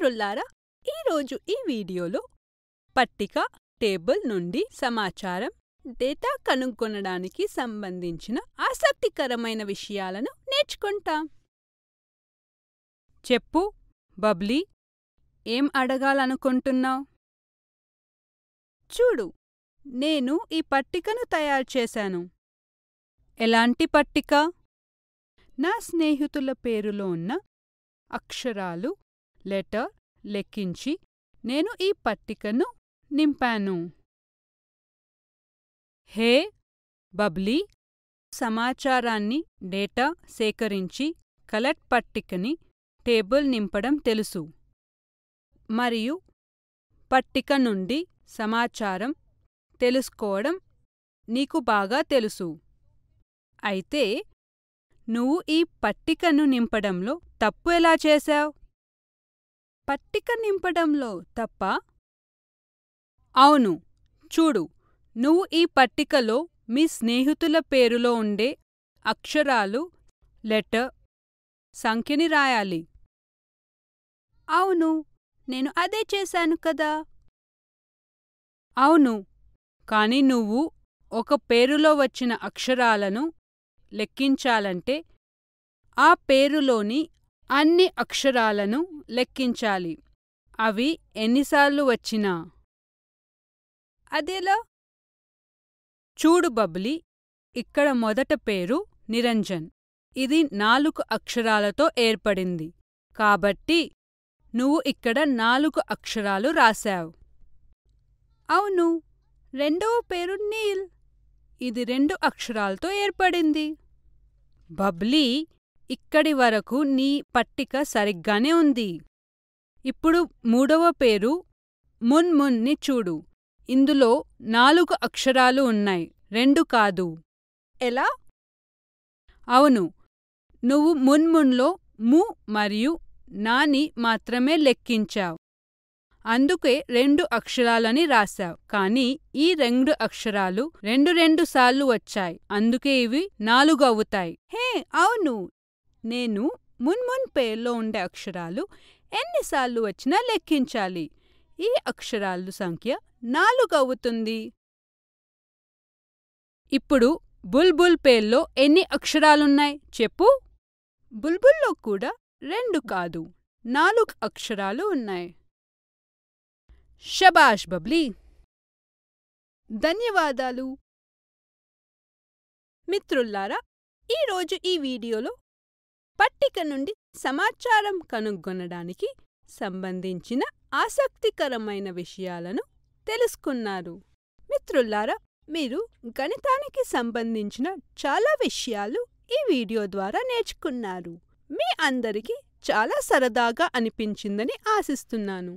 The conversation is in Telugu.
మిత్రుల్లారా ఈరోజు ఈ వీడియోలో పట్టిక టేబుల్ నుండి సమాచారం డేటా కనుక్కొనడానికి సంబంధించిన ఆసక్తికరమైన విషయాలను నేర్చుకుంటాం చెప్పు బబ్లీ ఏం అడగాలనుకుంటున్నావు చూడు నేను ఈ పట్టికను తయారు చేశాను ఎలాంటి పట్టిక నా స్నేహితుల పేరులో ఉన్న అక్షరాలు లెటర్ లెక్కించి నేను ఈ పట్టికను నింపాను హే బబ్లీ సమాచారాన్ని డేటా సేకరించి కలెక్ట్ పట్టికని టేబుల్ నింపడం తెలుసు మరియు పట్టిక నుండి సమాచారం తెలుసుకోవడం నీకు బాగా తెలుసు అయితే నువ్వు ఈ పట్టికను నింపడంలో తప్పు ఎలా చేశావు పట్టిక నింపడంలో తప్ప అవును చూడు నువ్వు ఈ పట్టికలో మీ స్నేహితుల పేరులో ఉండే అక్షరాలు లెటర్ సంఖ్యని రాయాలి అవును నేను అదే చేశాను కదా అవును కానీ నువ్వు ఒక పేరులో వచ్చిన అక్షరాలను లెక్కించాలంటే ఆ పేరులోని అన్ని అక్షరాలను లెక్కించాలి అవి ఎన్నిసార్లు వచ్చినా అదేలా చూడు బబ్లీ ఇక్కడ మొదట పేరు నిరంజన్ ఇది నాలుగు అక్షరాలతో ఏర్పడింది కాబట్టి నువ్వు ఇక్కడ నాలుగు అక్షరాలు రాశావు అవును రెండవ పేరు నీల్ ఇది రెండు అక్షరాలతో ఏర్పడింది బబ్లీ ఇక్కడి వరకు నీ పట్టిక సరిగ్గానే ఉంది ఇప్పుడు మూడవ పేరు మున్ ని చూడు ఇందులో నాలుగు అక్షరాలు ఉన్నాయి రెండు కాదు ఎలా అవును నువ్వు మున్మున్లో ము మరియు నాని మాత్రమే లెక్కించావు అందుకే రెండు అక్షరాలని రాశావు కాని ఈ రెండు అక్షరాలు రెండు రెండు సార్లు వచ్చాయి అందుకే ఇవి నాలుగు అవుతాయి హే అవును నేను మున్మున్ పేర్లో ఉండే అక్షరాలు ఎన్నిసార్లు వచ్చినా లెక్కించాలి. ఈ అక్షరాలు సంఖ్య అవుతుంది ఇప్పుడు బుల్బుల్ పేర్లో ఎన్ని అక్షరాలున్నాయి చెప్పు? బుల్బుల్లో కూడా రెండు కాదు నాలుగు అక్షరాలు ఉన్నాయి. షబాష్ బబ్లీ! ధన్యవాదాలు! మిత్రుల్లారా ఈరోజు ఈ వీడియోలో పట్టిక నుండి సమాచారం కనుగొనడానికి సంబంధించిన ఆసక్తికరమైన విషయాలను తెలుసుకున్నారు. మిత్రులారా మీరు గణితానికి సంబంధించిన చాలా విషయాలు ఈ వీడియో ద్వారా నేర్చుకున్నారు. మీ అందరికీ చాలా సరదాగా అనిపించిందని ఆశిస్తున్నాను.